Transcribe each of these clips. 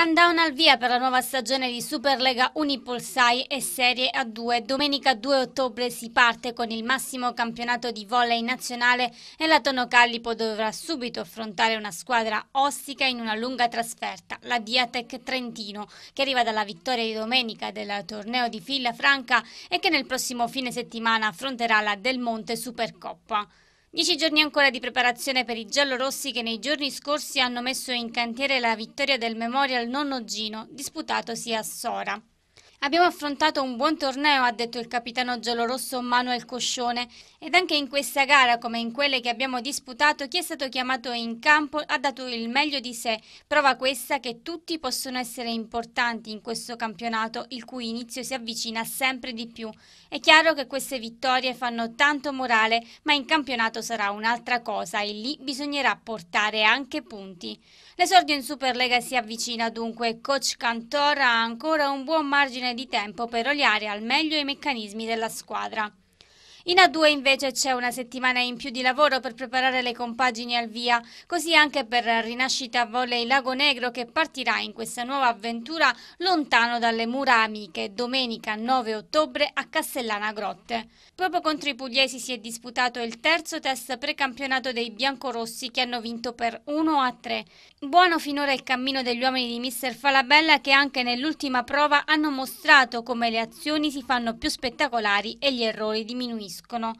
Countdown al via per la nuova stagione di Superlega Unipolsai e Serie A2. Domenica 2 ottobre si parte con il massimo campionato di volley nazionale e la Tono Tonocallipo dovrà subito affrontare una squadra ostica in una lunga trasferta, la Diatec Trentino, che arriva dalla vittoria di domenica del torneo di Villa Franca e che nel prossimo fine settimana affronterà la Del Monte Supercoppa. Dieci giorni ancora di preparazione per i giallorossi che nei giorni scorsi hanno messo in cantiere la vittoria del Memorial Nonno Gino, disputatosi a Sora. Abbiamo affrontato un buon torneo, ha detto il capitano giallorosso Manuel Coscione, ed anche in questa gara, come in quelle che abbiamo disputato, chi è stato chiamato in campo ha dato il meglio di sé. Prova questa che tutti possono essere importanti in questo campionato, il cui inizio si avvicina sempre di più. È chiaro che queste vittorie fanno tanto morale, ma in campionato sarà un'altra cosa e lì bisognerà portare anche punti. L'esordio in Superlega si avvicina dunque. Coach Cantor ha ancora un buon margine di tempo per oliare al meglio i meccanismi della squadra. In A2 invece c'è una settimana in più di lavoro per preparare le compagini al via, così anche per Rinascita Volley Lago Negro che partirà in questa nuova avventura lontano dalle mura amiche, domenica 9 ottobre a Castellana Grotte. Proprio contro i pugliesi si è disputato il terzo test precampionato dei biancorossi che hanno vinto per 1 a 3. Buono finora il cammino degli uomini di Mister Falabella che anche nell'ultima prova hanno mostrato come le azioni si fanno più spettacolari e gli errori diminuiscono finiscono.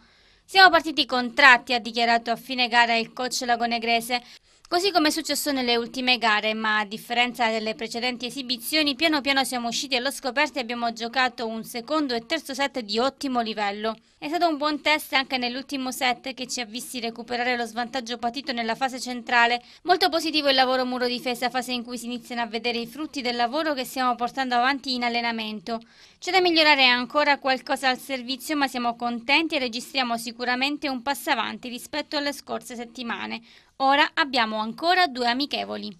Siamo partiti contratti, ha dichiarato a fine gara il coach lagonegrese. Così come è successo nelle ultime gare, ma a differenza delle precedenti esibizioni, piano piano siamo usciti allo scoperto e abbiamo giocato un secondo e terzo set di ottimo livello. È stato un buon test anche nell'ultimo set che ci ha visti recuperare lo svantaggio patito nella fase centrale. Molto positivo il lavoro muro difesa, fase in cui si iniziano a vedere i frutti del lavoro che stiamo portando avanti in allenamento. C'è da migliorare ancora qualcosa al servizio, ma siamo contenti e registriamo sicuramente un passo avanti rispetto alle scorse settimane. Ora abbiamo ancora due amichevoli.